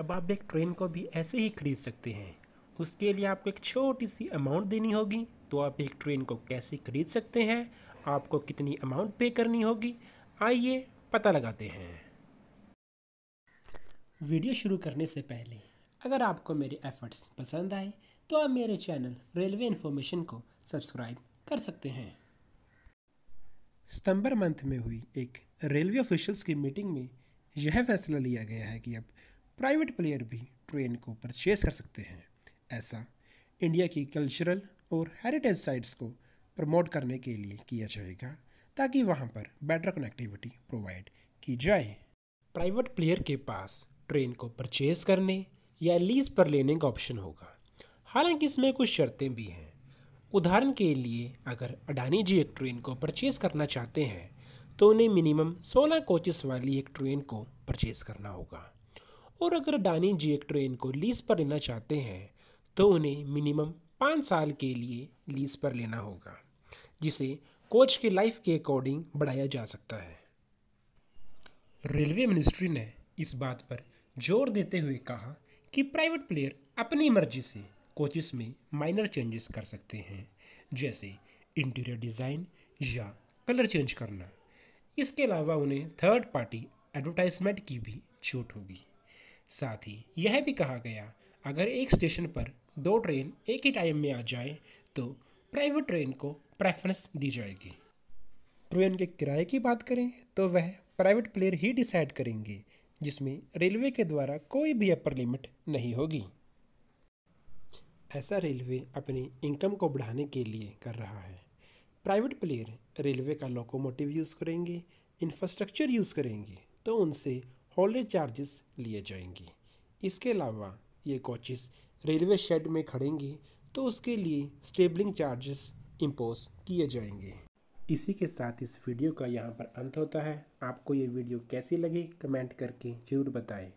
अब आप एक ट्रेन को भी ऐसे ही खरीद सकते हैं उसके लिए आपको एक छोटी सी अमाउंट देनी होगी तो आप एक ट्रेन को कैसे खरीद सकते हैं आपको कितनी अमाउंट पे करनी होगी आइए पता लगाते हैं वीडियो शुरू करने से पहले अगर आपको मेरे एफर्ट्स पसंद आए तो आप मेरे चैनल रेलवे इन्फॉर्मेशन को सब्सक्राइब कर सकते हैं सितंबर मंथ में हुई एक रेलवे ऑफिशल्स की मीटिंग में यह फैसला लिया गया है कि अब प्राइवेट प्लेयर भी ट्रेन को परचेस कर सकते हैं ऐसा इंडिया की कल्चरल और हेरिटेज साइट्स को प्रमोट करने के लिए किया जाएगा ताकि वहाँ पर बेटर कनेक्टिविटी प्रोवाइड की जाए प्राइवेट प्लेयर के पास ट्रेन को परचेज करने या लीज पर लेने का ऑप्शन होगा हालांकि इसमें कुछ शर्तें भी हैं उदाहरण के लिए अगर अडानी जी एक ट्रेन को परचेज करना चाहते हैं तो उन्हें मिनिमम 16 कोचेस वाली एक ट्रेन को परचेज करना होगा और अगर डानी जी एक ट्रेन को लीज पर लेना चाहते हैं तो उन्हें मिनिमम पाँच साल के लिए लीज पर लेना होगा जिसे कोच के लाइफ के अकॉर्डिंग बढ़ाया जा सकता है रेलवे मिनिस्ट्री ने इस बात पर जोर देते हुए कहा कि प्राइवेट प्लेयर अपनी मर्जी से कोचेस में माइनर चेंजेस कर सकते हैं जैसे इंटीरियर डिज़ाइन या कलर चेंज करना इसके अलावा उन्हें थर्ड पार्टी एडवर्टाइजमेंट की भी छूट होगी साथ ही यह भी कहा गया अगर एक स्टेशन पर दो ट्रेन एक ही टाइम में आ जाए तो प्राइवेट ट्रेन को प्रेफरेंस दी जाएगी ट्रेन के किराए की बात करें तो वह प्राइवेट प्लेयर ही डिसाइड करेंगे जिसमें रेलवे के द्वारा कोई भी अपर लिमिट नहीं होगी ऐसा रेलवे अपनी इनकम को बढ़ाने के लिए कर रहा है प्राइवेट प्लेयर रेलवे का लोकोमोटिव यूज़ करेंगे इंफ्रास्ट्रक्चर यूज़ करेंगे तो उनसे हॉलरेज चार्जेस लिए जाएंगे इसके अलावा ये कोचेस रेलवे शेड में खड़ेंगी तो उसके लिए स्टेबलिंग चार्जेस इम्पोज किए जाएंगे इसी के साथ इस वीडियो का यहाँ पर अंत होता है आपको ये वीडियो कैसी लगी कमेंट करके ज़रूर बताएं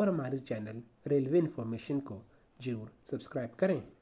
और हमारे चैनल रेलवे इन्फॉर्मेशन को ज़रूर सब्सक्राइब करें